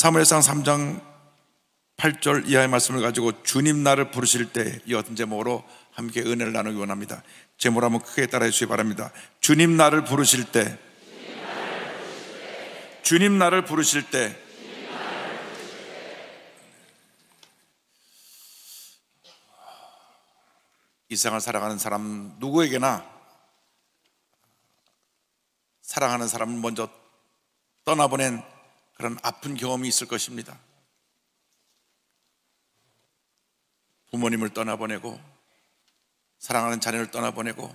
사무엘상 3장 8절 이하의 말씀을 가지고 주님 나를 부르실 때 이 어떤 제목으로 함께 은혜를 나누기 원합니다. 제목 한번 크게 따라해 주시기 바랍니다. 주님 나를 부르실 때 주님 나를 부르실 때이 세상을 살아가는 사람 누구에게나 사랑하는 사람을 먼저 떠나보낸 그런 아픈 경험이 있을 것입니다. 부모님을 떠나보내고 사랑하는 자녀를 떠나보내고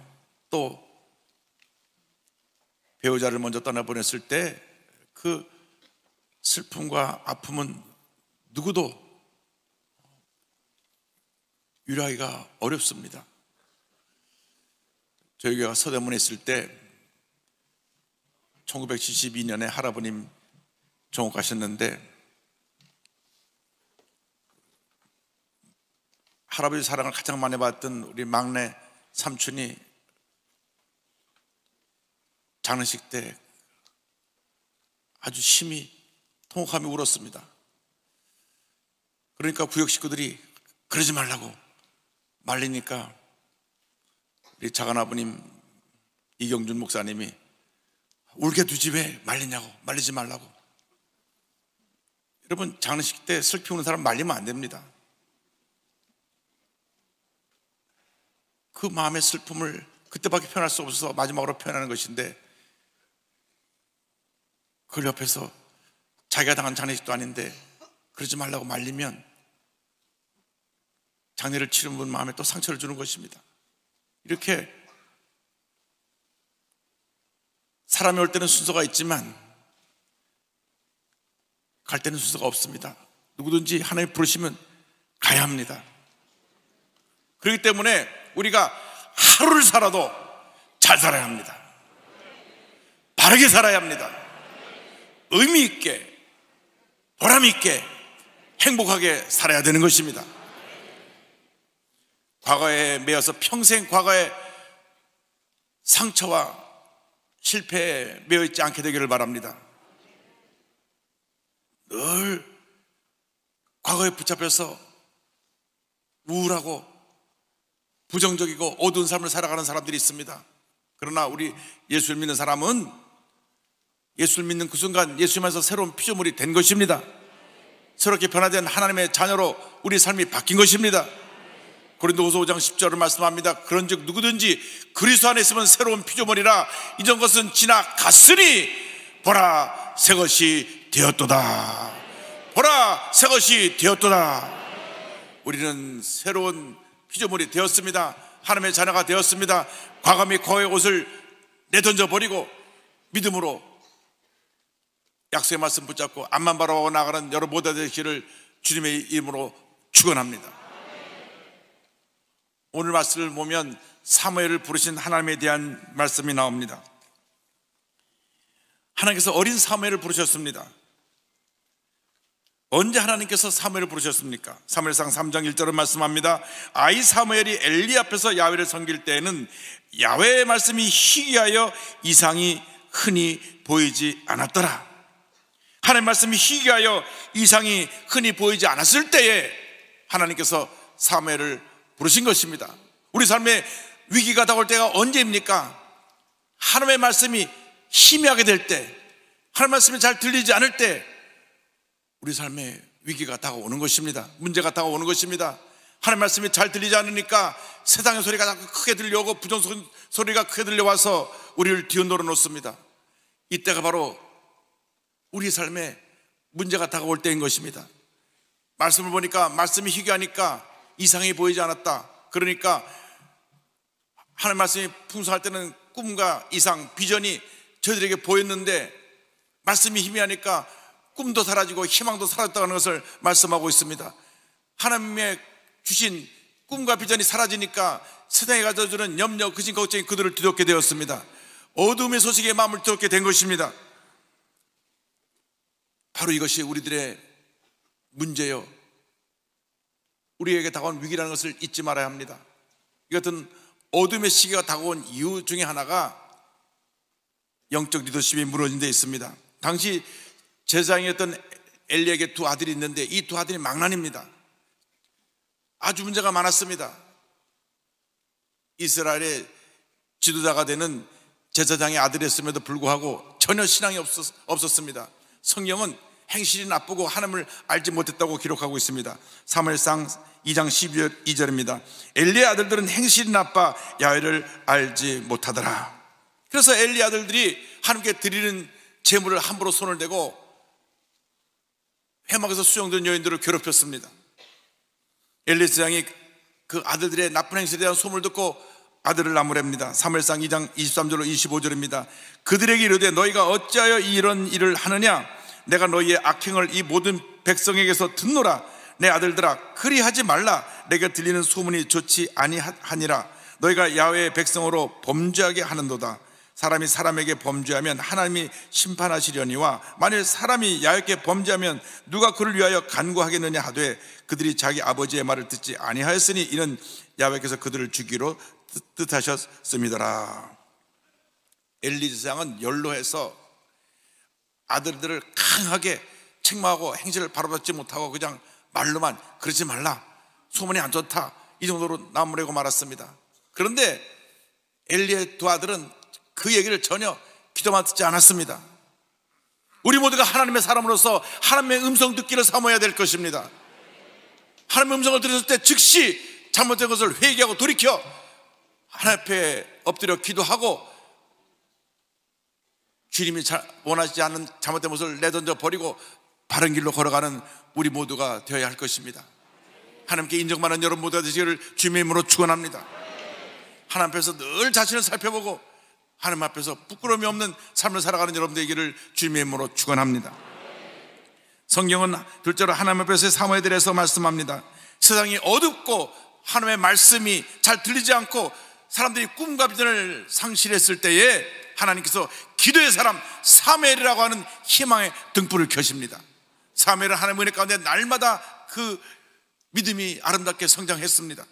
또 배우자를 먼저 떠나보냈을 때 그 슬픔과 아픔은 누구도 유라기가 어렵습니다. 저희 교가 서대문에 있을 때 1972년에 할아버님 정복하셨는데 할아버지 사랑을 가장 많이 받던 았 우리 막내 삼촌이 장례식 때 아주 심히 통곡하며 울었습니다. 그러니까 구역 식구들이 그러지 말라고 말리니까 우리 작은 아버님 이경준 목사님이 울게 두지 왜 말리냐고 말리지 말라고 여러분 장례식 때 슬피 우는 사람 말리면 안 됩니다. 그 마음의 슬픔을 그때밖에 표현할 수 없어서 마지막으로 표현하는 것인데 그걸 옆에서 자기가 당한 장례식도 아닌데 그러지 말라고 말리면 장례를 치른 분 마음에 또 상처를 주는 것입니다. 이렇게 사람이 올 때는 순서가 있지만 갈 때는 순서가 없습니다. 누구든지 하나님 부르시면 가야 합니다. 그렇기 때문에 우리가 하루를 살아도 잘 살아야 합니다. 바르게 살아야 합니다. 의미 있게, 보람 있게, 행복하게 살아야 되는 것입니다. 과거에 매여서 평생 과거에 상처와 실패에 매여 있지 않게 되기를 바랍니다. 늘 과거에 붙잡혀서 우울하고 부정적이고 어두운 삶을 살아가는 사람들이 있습니다. 그러나 우리 예수를 믿는 사람은 예수를 믿는 그 순간 예수님에서 새로운 피조물이 된 것입니다. 새롭게 변화된 하나님의 자녀로 우리 삶이 바뀐 것입니다. 고린도후서 5장 10절을 말씀합니다. 그런즉 누구든지 그리스도 안에 있으면 새로운 피조물이라 이전 것은 지나갔으니 보라 새 것이 되었도다. 보라, 새 것이 되었도다. 우리는 새로운 피조물이 되었습니다. 하나님의 자녀가 되었습니다. 과감히 거의 옷을 내던져 버리고 믿음으로 약속의 말씀 붙잡고 앞만 바라보고 나가는 여러 모다 되시를 주님의 이름으로 축원합니다. 오늘 말씀을 보면 사무엘을 부르신 하나님에 대한 말씀이 나옵니다. 하나님께서 어린 사무엘을 부르셨습니다. 언제 하나님께서 사무엘을 부르셨습니까? 사무엘상 3장 1절은 말씀합니다. 아이 사무엘이 엘리 앞에서 야외를 섬길 때에는 야외의 말씀이 희귀하여 이상이 흔히 보이지 않았더라. 하나님 말씀이 희귀하여 이상이 흔히 보이지 않았을 때에 하나님께서 사무엘을 부르신 것입니다. 우리 삶에 위기가 다올 때가 언제입니까? 하나님의 말씀이 희미하게 될 때, 하나님 말씀이 잘 들리지 않을 때, 우리 삶에 위기가 다가오는 것입니다. 문제가 다가오는 것입니다. 하나님 말씀이 잘 들리지 않으니까 세상의 소리가 자꾸 크게 들려오고 부정 소리가 크게 들려와서 우리를 뒤흔들어 놓습니다. 이때가 바로 우리 삶에 문제가 다가올 때인 것입니다. 말씀을 보니까 말씀이 희귀하니까 이상해 보이지 않았다. 그러니까 하나님 말씀이 풍성할 때는 꿈과 이상, 비전이 저들에게 보였는데 말씀이 희미하니까 꿈도 사라지고 희망도 사라졌다는 것을 말씀하고 있습니다. 하나님의 주신 꿈과 비전이 사라지니까 세상에 가져주는 염려, 그신, 걱정이 그들을 뒤덮게 되었습니다. 어둠의 소식에 마음을 뒤덮게 된 것입니다. 바로 이것이 우리들의 문제요. 우리에게 다가온 위기라는 것을 잊지 말아야 합니다. 이 같은 어둠의 시기가 다가온 이유 중에 하나가 영적 리더십이 무너진 데 있습니다. 당시 제사장이었던 엘리에게 두 아들이 있는데 이 두 아들이 망난입니다. 아주 문제가 많았습니다. 이스라엘의 지도자가 되는 제사장의 아들이었음에도 불구하고 전혀 신앙이 없었, 없었습니다. 성경은 행실이 나쁘고 하나님을 알지 못했다고 기록하고 있습니다. 3월상 2장 12절 2절입니다. 엘리의 아들들은 행실이 나빠 야외를 알지 못하더라. 그래서 엘리 아들들이 하나님께 드리는 재물을 함부로 손을 대고 해막에서 수용된 여인들을 괴롭혔습니다. 엘리스장이 그 아들들의 나쁜 행실에 대한 소문을 듣고 아들을 나무랍니다. 사무상 2장 23절로 25절입니다. 그들에게 이르되 너희가 어찌하여 이런 일을 하느냐 내가 너희의 악행을 이 모든 백성에게서 듣노라 내 아들들아 그리하지 말라 내가 들리는 소문이 좋지 아니하니라 너희가 야외의 백성으로 범죄하게 하는도다 사람이 사람에게 범죄하면 하나님이 심판하시려니와 만일 사람이 야외게 범죄하면 누가 그를 위하여 간구하겠느냐 하되 그들이 자기 아버지의 말을 듣지 아니하였으니 이는 야외께서 그들을 죽이로 뜻하셨습니다라 엘리지상은 연로해서 아들들을 강하게 책망하고 행실을 바로잡지 못하고 그냥 말로만 그러지 말라 소문이 안 좋다 이 정도로 나무래고 말았습니다 그런데 엘리의 두 아들은 그 얘기를 전혀 기도만 듣지 않았습니다. 우리 모두가 하나님의 사람으로서 하나님의 음성 듣기를 삼아야 될 것입니다. 하나님의 음성을 들었을 때 즉시 잘못된 것을 회개하고 돌이켜 하나님 앞에 엎드려 기도하고 주님이 원하지 않는 잘못된 것을 내던져 버리고 바른 길로 걸어가는 우리 모두가 되어야 할 것입니다. 하나님께 인정받는 여러분 모두가 되시기를 주님의 이으로 축원합니다. 하나님 앞에서 늘 자신을 살펴보고 하나님 앞에서 부끄러움이 없는 삶을 살아가는 여러분들에게를 주님의 이름으로 축원합니다. 성경은 둘째로 하나님 앞에서의 사모에 대해서 말씀합니다. 세상이 어둡고 하나님의 말씀이 잘 들리지 않고 사람들이 꿈과 비전을 상실했을 때에 하나님께서 기도의 사람 사멜이라고 하는 희망의 등불을 켜십니다. 사멜은 하나님의 은혜 가운데 날마다 그 믿음이 아름답게 성장했습니다.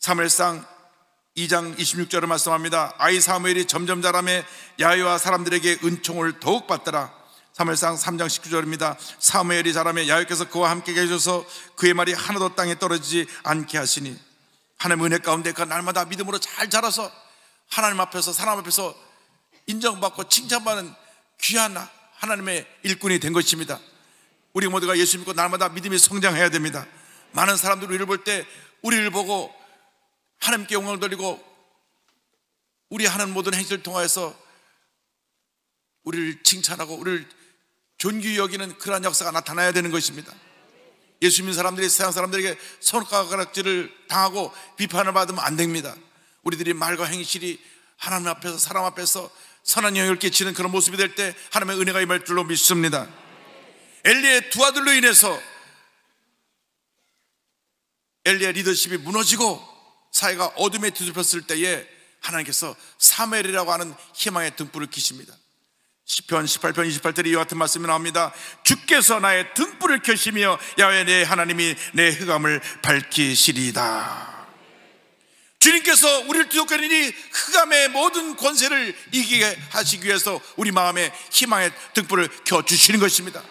사멜상 2장 26절을 말씀합니다. 아이 사무엘이 점점 자라매 야외와 사람들에게 은총을 더욱 받더라. 사무엘상 3장 19절입니다. 사무엘이 자라매 야외께서 그와 함께 계셔서 그의 말이 하나도 땅에 떨어지지 않게 하시니 하나님 은혜 가운데 그 날마다 믿음으로 잘 자라서 하나님 앞에서 사람 앞에서 인정받고 칭찬받는 귀한 하나님의 일꾼이 된 것입니다. 우리 모두가 예수 믿고 날마다 믿음이 성장해야 됩니다. 많은 사람들이 우리를 볼 때 우리를 보고 하나님께 영광을 돌리고 우리 하는 모든 행실을 통하여서 우리를 칭찬하고 우리를 존귀 여기는 그러한 역사가 나타나야 되는 것입니다. 예수 믿는 사람들이 세상 사람들에게 손가락질을 당하고 비판을 받으면 안 됩니다. 우리들이 말과 행실이 하나님 앞에서 사람 앞에서 선한 영역을 끼치는 그런 모습이 될 때 하나님의 은혜가 임할 줄로 믿습니다. 엘리의 두 아들로 인해서 엘리의 리더십이 무너지고 사회가 어둠에 뒤덮였을 때에 하나님께서 사멜이라고 하는 희망의 등불을 키십니다. 10편, 18편, 28절에 이와 같은 말씀이 나옵니다. 주께서 나의 등불을 켜시며 야외 내 하나님이 내 흑암을 밝히시리다. 주님께서 우리를 뒤덮거리니 흑암의 모든 권세를 이기게 하시기 위해서 우리 마음에 희망의 등불을 켜주시는 것입니다.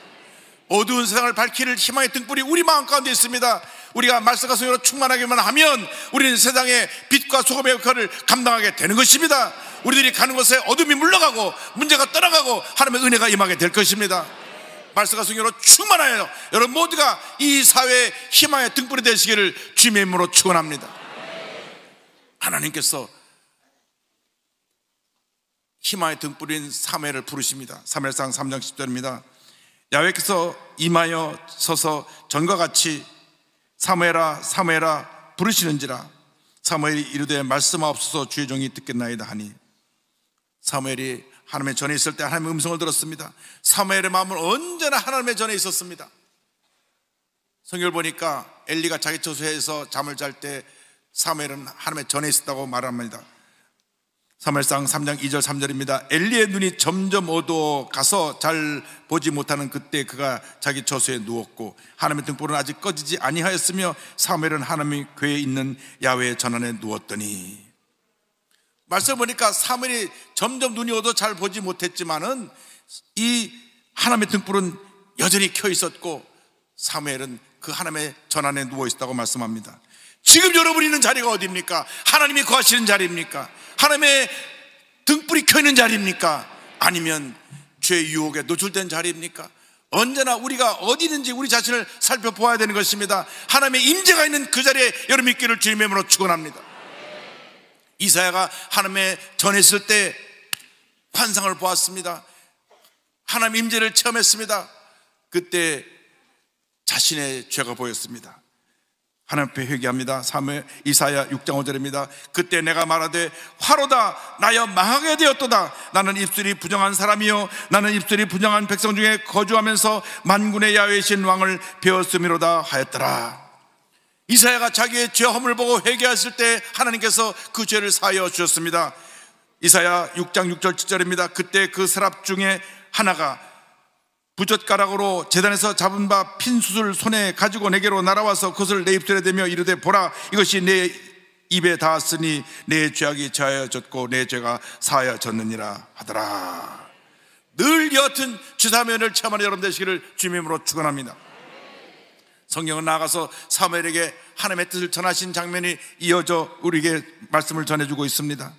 어두운 세상을 밝힐 희망의 등불이 우리 마음 가운데 있습니다. 우리가 말씀과 성령으로 충만하기만 하면 우리는 세상의 빛과 소금의 역할을 감당하게 되는 것입니다. 우리들이 가는 곳에 어둠이 물러가고 문제가 떠나가고 하나님의 은혜가 임하게 될 것입니다. 말씀과 성령으로 충만하여 여러분 모두가 이 사회의 희망의 등불이 되시기를 주님의 이으로 축원합니다. 하나님께서 희망의 등불인 사회를 부르십니다. 사무상 3장 10절입니다. 야외께서 임하여 서서 전과 같이 사무엘아 사무엘아 부르시는지라 사무엘이 이르되 말씀하옵소서 주의 종이 듣겠나이다 하니 사무엘이 하나님의 전에 있을 때 하나님의 음성을 들었습니다 사무엘의 마음은 언제나 하나님의 전에 있었습니다 성경을 보니까 엘리가 자기 처소에서 잠을 잘 때 사무엘은 하나님의 전에 있었다고 말합니다 3무상 3장 2절 3절입니다. 엘리의 눈이 점점 어두워 가서 잘 보지 못하는 그때 그가 자기 처소에 누웠고 하나님의 등불은 아직 꺼지지 아니하였으며 사무엘은 하나님의 궤에 있는 야외의 전원에 누웠더니 말씀 보니까 사무엘이 점점 눈이 어두워 잘 보지 못했지만은 이 하나님의 등불은 여전히 켜 있었고 사무엘은 그 하나님의 전환에 누워 있었다고 말씀합니다. 지금 여러분이 있는 자리가 어디입니까? 하나님이 거하시는 자리입니까? 하나님의 등불이 켜있는 자리입니까? 아니면 죄의 유혹에 노출된 자리입니까? 언제나 우리가 어디 있는지 우리 자신을 살펴보아야 되는 것입니다. 하나님의 임재가 있는 그 자리에 여러분 있기를 주님의 이름으로 축원합니다. 이사야가 하나님의 전했을 때 환상을 보았습니다. 하나님 임재를 체험했습니다. 그때 자신의 죄가 보였습니다. 하나님 앞에 회개합니다. 3회 이사야 6장 5절입니다. 그때 내가 말하되 화로다 나여 망하게 되었도다. 나는 입술이 부정한 사람이요 나는 입술이 부정한 백성 중에 거주하면서 만군의 야외신 왕을 배웠음이로다 하였더라. 이사야가 자기의 죄험을 보고 회개했을 때 하나님께서 그 죄를 사하여 주셨습니다. 이사야 6장 6절 7절입니다. 그때 그 서랍 중에 하나가 부젓가락으로 재단에서 잡은 바핀 수술 손에 가지고 내게로 날아와서 그것을 내 입술에 대며 이르되 보라 이것이 내 입에 닿았으니 내 죄악이 자여졌고 내 죄가 사여졌느니라 하더라. 늘 여하튼 주사면을 참하는 여러분 되시기를 주님으로 축원합니다. 성경은 나가서 아 사무엘에게 하나님의 뜻을 전하신 장면이 이어져 우리에게 말씀을 전해주고 있습니다.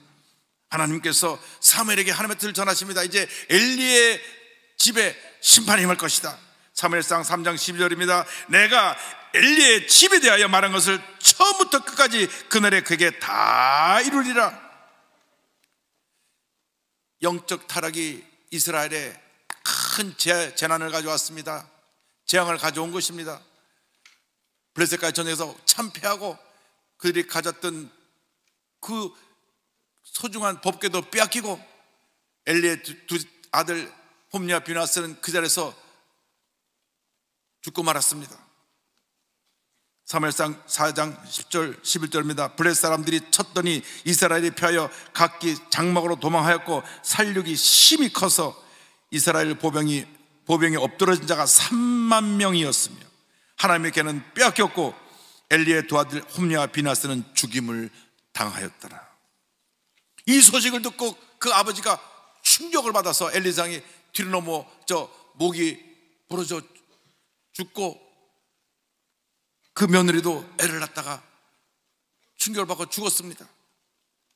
하나님께서 사무엘에게 하나님의 뜻을 전하십니다. 이제 엘리의 집에 심판이 임할 것이다. 3무엘상 3장 12절입니다. 내가 엘리의 집에 대하여 말한 것을 처음부터 끝까지 그날에 그게 다 이루리라. 영적 타락이 이스라엘에 큰 재, 재난을 가져왔습니다. 재앙을 가져온 것입니다. 블레셋까지 전에서 참패하고 그들이 가졌던 그 소중한 법궤도 빼앗기고 엘리의 두, 두 아들 홈리아 비나스는 그 자리에서 죽고 말았습니다. 3일상 4장 10절 11절입니다. 블렛 사람들이 쳤더니 이스라엘이 펴여 각기 장막으로 도망하였고 살육이 심히 커서 이스라엘 보병이 보병이 엎드러진 자가 3만 명이었으며 하나님께는 빼겼고 엘리의 두 아들 홈리와 비나스는 죽임을 당하였더라. 이 소식을 듣고 그 아버지가 충격을 받아서 엘리장이 뒤로 넘어 저 목이 부러져 죽고 그 며느리도 애를 낳다가 충격을 받고 죽었습니다.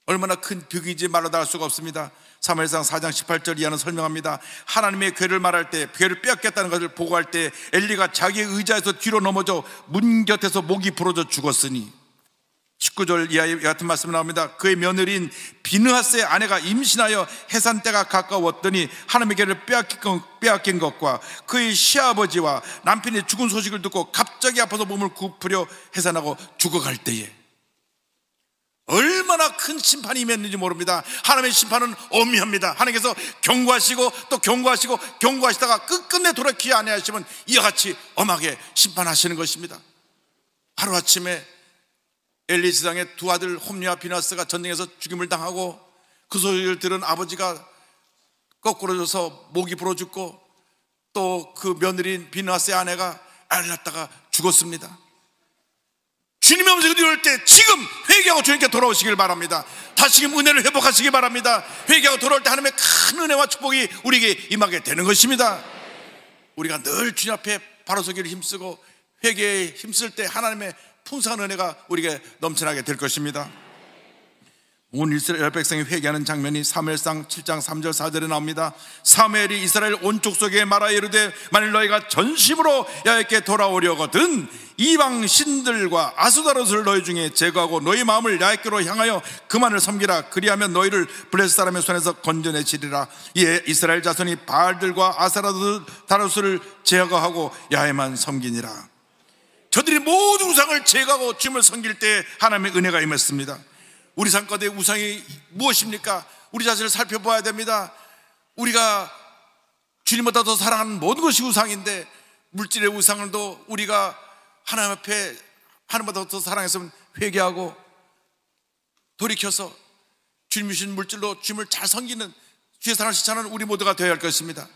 얼마나 큰 득인지 말로 다할 수가 없습니다. 사무엘상 4장 18절 이하는 설명합니다. 하나님의 괴를 말할 때 괴를 빼앗겼다는 것을 보고할 때 엘리가 자기의 의자에서 뒤로 넘어져 문 곁에서 목이 부러져 죽었으니 19절 이하의 같은 말씀 나옵니다. 그의 며느리인 비느하스의 아내가 임신하여 해산 때가 가까웠더니 하나님께를 빼앗긴, 것과 그의 시아버지와 남편이 죽은 소식을 듣고 갑자기 아파서 몸을 굽으려 해산하고 죽어갈 때에 얼마나 큰 심판이 임했는지 모릅니다. 하나님의 심판은 엄미합니다. 하나님께서 경고하시고 또 경고하시고 경고하시다가 끝끝내 돌아키지 아니시면 이와 같이 엄하게 심판하시는 것입니다. 하루아침에 엘리시상의 두 아들 홈리와 비나스가 전쟁에서 죽임을 당하고 그 소식을 들은 아버지가 거꾸로 져서 목이 부러 죽고 또 그 며느리인 비나스의 아내가 아를 낳다가 죽었습니다. 주님의 음식을 이럴 때 지금 회개하고 주님께 돌아오시길 바랍니다. 다시금 은혜를 회복하시기 바랍니다. 회개하고 돌아올 때 하나님의 큰 은혜와 축복이 우리에게 임하게 되는 것입니다. 우리가 늘 주님 앞에 바로 서기를 힘쓰고 회개에 힘쓸 때 하나님의 풍성한 은혜가 우리에게 넘쳐나게 될 것입니다. 온 이스라엘 백성이 회개하는 장면이 사무엘상 7장 3절 4절에 나옵니다. 사무엘이 이스라엘 온족 속에 말하여 이르되 만일 너희가 전심으로 야외께 돌아오려거든 이방 신들과 아수다롯을 너희 중에 제거하고 너희 마음을 야외께로 향하여 그만을 섬기라 그리하면 너희를 블레셋 사람의 손에서 건져내지리라 이에 이스라엘 자손이 바알들과 아사라롯을 제거하고 야외만 섬기니라 저들이 모든 우상을 제거하고 주님을 섬길 때 하나님의 은혜가 임했습니다. 우리 삶가운 우상이 무엇입니까? 우리 자신을 살펴봐야 됩니다. 우리가 주님보다 더 사랑하는 모든 것이 우상인데 물질의 우상을도 우리가 하나님 앞에 하나님보다 더 사랑했으면 회개하고 돌이켜서 주님 주신 물질로 주님을 잘 섬기는 주의 사랑을 실천하는 우리 모두가 되어야 할 것입니다.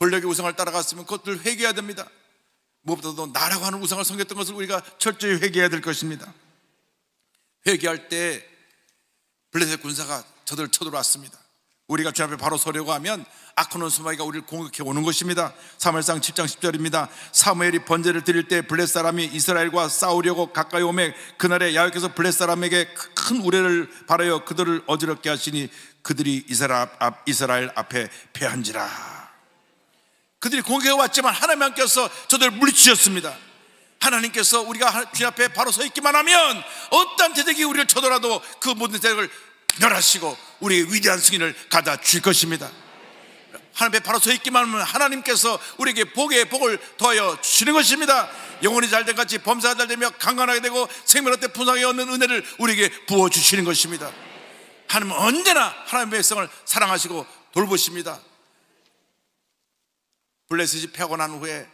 권력의 우상을 따라갔으면 그것들 회개해야 됩니다. 무엇보다도 나라고 하는 우상을 섬겼던 것을 우리가 철저히 회개해야 될 것입니다. 회개할 때 블레셋 군사가 저들을 쳐들어왔습니다. 우리가 주 앞에 바로 서려고 하면 아크논 수마이가 우리를 공격해 오는 것입니다. 사무엘상 1장 10절입니다. 사무엘이 번제를 드릴 때 블레셋 사람이 이스라엘과 싸우려고 가까이 오매 그날에 야외께서 블레셋 사람에게 큰 우레를 바라여 그들을 어지럽게 하시니 그들이 이스라엘, 앞, 에 패한지라. 그들이 공격해왔지만 하나님 함께서 저들을 물리치셨습니다. 하나님께서 우리가 주님 앞에 바로 서 있기만 하면 어떤 대적이 우리를 쳐더라도 그 모든 대적을 멸하시고 우리의 위대한 승리를 가다 줄 것입니다. 하나님 앞에 바로 서 있기만 하면 하나님께서 우리에게 복의 복을 더하여 주시는 것입니다. 영혼이 잘된 같이 범사가 잘되며 강건하게 되고 생명한테 분상하게 얻는 은혜를 우리에게 부어주시는 것입니다. 하나님은 언제나 하나님의 백성을 사랑하시고 돌보십니다. 블레셋이 패고난 후에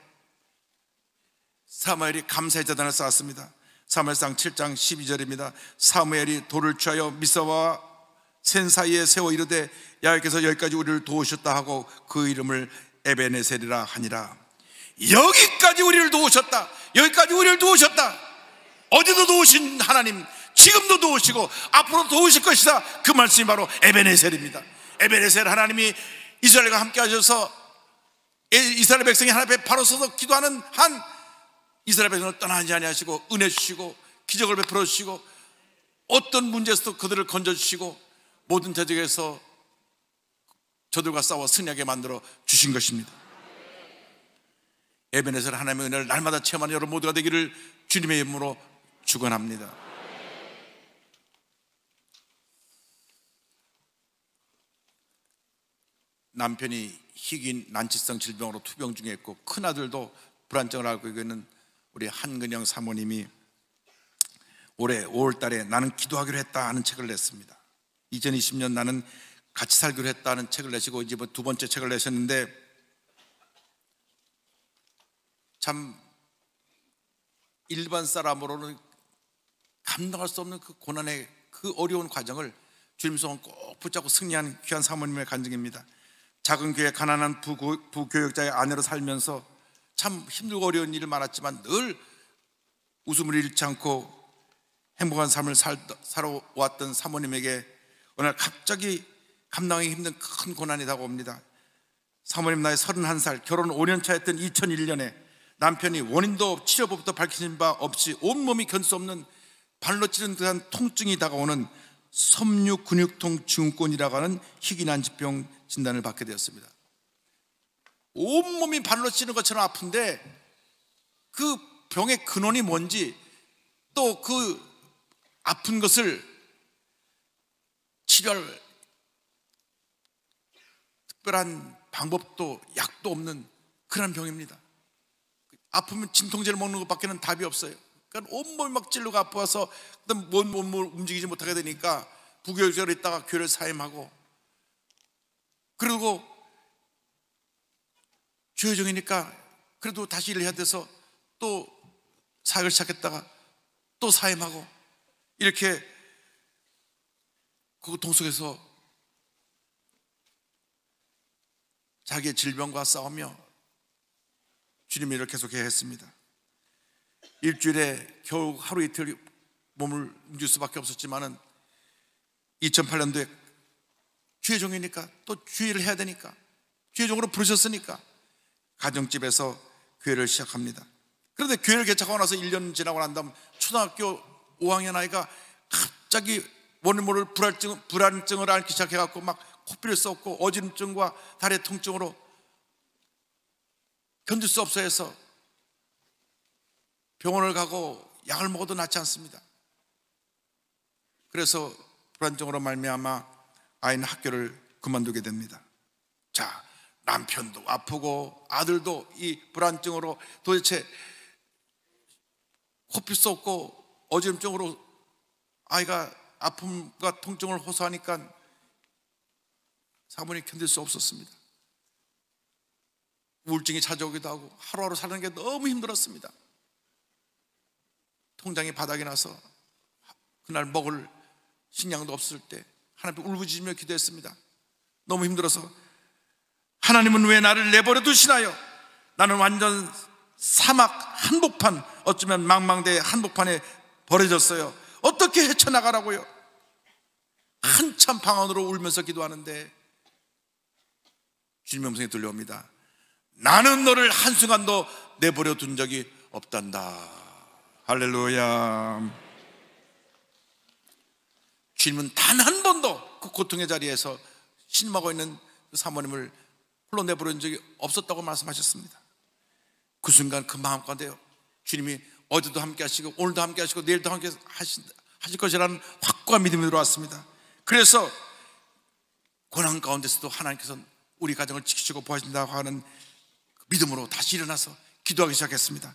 사무엘이 감사의 재단을 쌓았습니다. 사무엘상 7장 12절입니다. 사무엘이 돌을 취하여 미사와 센 사이에 세워 이르되 야외께서 여기까지 우리를 도우셨다 하고 그 이름을 에베네셀이라 하니라. 여기까지 우리를 도우셨다. 여기까지 우리를 도우셨다. 어디도 도우신 하나님, 지금도 도우시고 앞으로 도우실 것이다. 그 말씀이 바로 에베네셀입니다. 에베네셀 하나님이 이스라엘과 함께 하셔서 이스라엘 백성이 하나님 앞에 바로 서서 기도하는 한 이스라엘 백성을 떠나지 아니하시고 은혜 주시고 기적을 베풀어 주시고 어떤 문제에서도 그들을 건져 주시고 모든 대적에서 저들과 싸워 승리하게 만들어 주신 것입니다. 에베네셀 하나님의 은혜를 날마다 체험하는 여러분 모두가 되기를 주님의 이름으로 축원합니다. 남편이 희귀인 난치성 질병으로 투병 중에 있고 큰아들도 불안증을 앓고 있는 우리 한근영 사모님이 올해 5월 달에 나는 기도하기로 했다 하는 책을 냈습니다. 2020년 나는 같이 살기로 했다 하는 책을 내시고 이제 뭐 두 번째 책을 내셨는데 참 일반 사람으로는 감당할 수 없는 그 고난의 그 어려운 과정을 주님 은꼭 붙잡고 승리한 귀한 사모님의 간증입니다. 작은 교회 가난한 부고, 부교역자의 아내로 살면서 참 힘들고 어려운 일이 많았지만 늘 웃음을 잃지 않고 행복한 삶을 살, 살아왔던 사모님에게 오늘 갑자기 감당하기 힘든 큰 고난이 다가옵니다. 사모님 나이 31살, 결혼 5년 차였던 2001년에 남편이 원인도 치료법도 밝히는 바 없이 온몸이 견수 없는 발로 찌른 듯한 통증이 다가오는 섬유근육통 증후군이라고 하는 희귀난 질병 진단을 받게 되었습니다. 온몸이 발로 찌는 것처럼 아픈데 그 병의 근원이 뭔지 또 그 아픈 것을 치료할 특별한 방법도 약도 없는 그런 병입니다. 아프면 진통제를 먹는 것밖에는 답이 없어요. 그러니까 온몸이 막 찔러가 아파서 몸, 을 움직이지 못하게 되니까 부교절에 있다가 교회를 사임하고 그리고 주여정이니까 그래도 다시 일을 해야 돼서 또 사역을 시작했다가 또 사임하고 이렇게 그 동속에서 자기의 질병과 싸우며 주님의 일을 계속해야 했습니다. 일주일에 겨우 하루 이틀 몸을 움직일 수밖에 없었지만은 2008년도에 주의 종이니까 또 주의를 해야 되니까 주의 종으로 부르셨으니까 가정집에서 교회를 시작합니다. 그런데 교회를 개척하고 나서 1년 지나고 난 다음 초등학교 5학년 아이가 갑자기 원인 모를 불안증, 불안증을 앓기 시작해갖고 막 코피를 썼고 어지럼증과 다리 통증으로 견딜 수 없어 해서 병원을 가고 약을 먹어도 낫지 않습니다. 그래서 불안증으로 말미암아 아이는 학교를 그만두게 됩니다. 자, 남편도 아프고 아들도 이 불안증으로 도대체 코필 수 없고 어지럼증으로 아이가 아픔과 통증을 호소하니까 사모님 견딜 수 없었습니다. 우울증이 찾아오기도 하고 하루하루 사는 게 너무 힘들었습니다. 통장이 바닥이 나서 그날 먹을 식량도 없을 때 하나님 울부짖으며 기도했습니다. 너무 힘들어서 하나님은 왜 나를 내버려 두시나요? 나는 완전 사막 한복판 어쩌면 망망대 한복판에 버려졌어요. 어떻게 헤쳐나가라고요? 한참 방언으로 울면서 기도하는데 주님의 음성이 들려옵니다. 나는 너를 한순간도 내버려 둔 적이 없단다. 할렐루야. 주님은 단 한 번도 그 고통의 자리에서 신임하고 있는 사모님을 홀로 내버린 적이 없었다고 말씀하셨습니다. 그 순간 그 마음 가운데 주님이 어제도 함께 하시고 오늘도 함께 하시고 내일도 함께 하신, 하실 것이라는 확고한 믿음이 들어왔습니다. 그래서 고난 가운데서도 하나님께서 우리 가정을 지키시고 보하신다고 하는 그 믿음으로 다시 일어나서 기도하기 시작했습니다.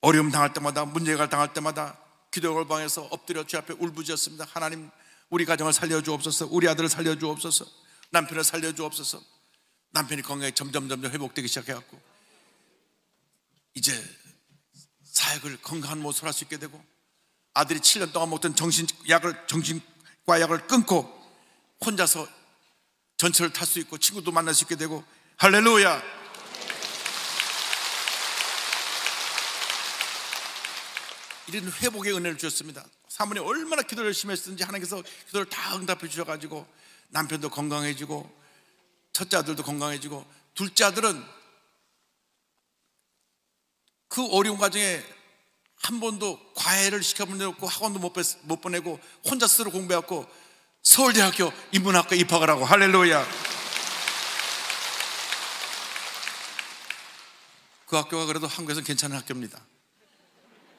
어려움 당할 때마다 문제가 당할 때마다 기도골방에서 엎드려 주 앞에 울부짖었습니다. 하나님 우리 가정을 살려주옵소서. 우리 아들을 살려주옵소서. 남편을 살려주옵소서. 남편이 건강이 점점 점점 회복되기 시작해갖고 이제 사역을 건강한 모습으로 할 수 있게 되고 아들이 7년 동안 먹던 정신약을 정신과 약을 끊고 혼자서 전철을 탈 수 있고 친구도 만날 수 있게 되고 할렐루야. 이런 회복의 은혜를 주셨습니다. 사모님 얼마나 기도를 열심히 했었는지 하나님께서 기도를 다 응답해 주셔가지고 남편도 건강해지고 첫째 아들도 건강해지고 둘째 아들은 그 어려운 과정에 한 번도 과외를 시켜보내고 학원도 못, 못 보내고 혼자 스스로 공부해고 서울대학교 인문학과 입학을 하고 할렐루야 그 학교가 그래도 한국에서는 괜찮은 학교입니다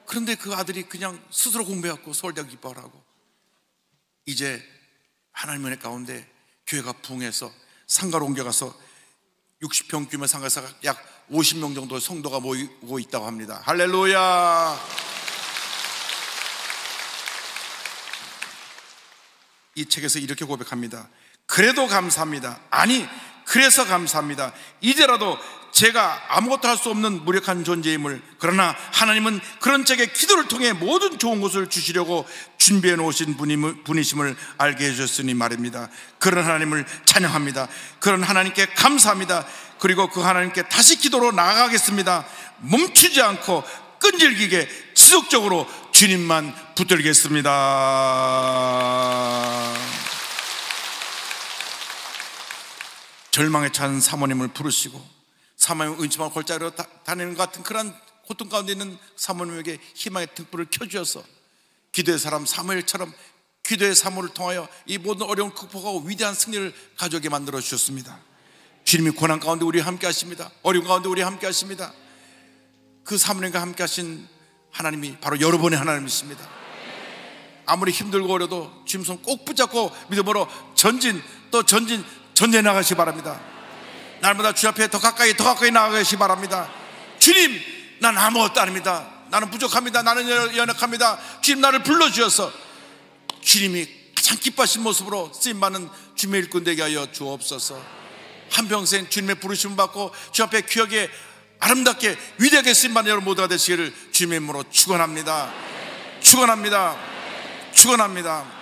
그런데 그 아들이 그냥 스스로 공부해갖고 서울대학 입학하고 이제 하나님의 가운데 교회가 붕해서 상가로 옮겨가서 60평규모 상가에서 약 50명 정도 의 성도가 모이고 있다고 합니다. 할렐루야! 이 책에서 이렇게 고백합니다. 그래도 감사합니다. 아니, 그래서 감사합니다. 이제라도 제가 아무것도 할 수 없는 무력한 존재임을 그러나 하나님은 그런 제게 기도를 통해 모든 좋은 것을 주시려고 준비해 놓으신 분이심을 알게 해주셨으니 말입니다. 그런 하나님을 찬양합니다. 그런 하나님께 감사합니다. 그리고 그 하나님께 다시 기도로 나아가겠습니다. 멈추지 않고 끈질기게 지속적으로 주님만 붙들겠습니다. 절망에 찬 사모님을 부르시고 사모님 은침한 골짜기로 다니는 것 같은 그런 고통 가운데 있는 사모님에게 희망의 등불을 켜주셔서 기도의 사람 사모엘처럼 기도의 사모를 통하여 이 모든 어려움 극복하고 위대한 승리를 가져오게 만들어 주셨습니다. 주님이 고난 가운데 우리 함께 하십니다. 어려움 가운데 우리 함께 하십니다. 그 사모님과 함께 하신 하나님이 바로 여러분의 하나님이십니다. 아무리 힘들고 어려도 주님 손 꼭 붙잡고 믿음으로 전진 또 전진 전쟁 나가시 바랍니다. 날마다 주 앞에 더 가까이 더 가까이 나가시 바랍니다. 주님, 난 아무것도 아닙니다. 나는 부족합니다. 나는 연약합니다. 주님 나를 불러 주셔서 주님이 가장 기뻐하신 모습으로 쓰임 받는 주님의 일꾼 되게 하여 주옵소서. 한 평생 주님의 부르심 받고 주 앞에 귀하게 아름답게 위대하게 쓰임 받는 여러분 모두가 되시기를 주님의 이름으로 축원합니다. 축원합니다. 축원합니다.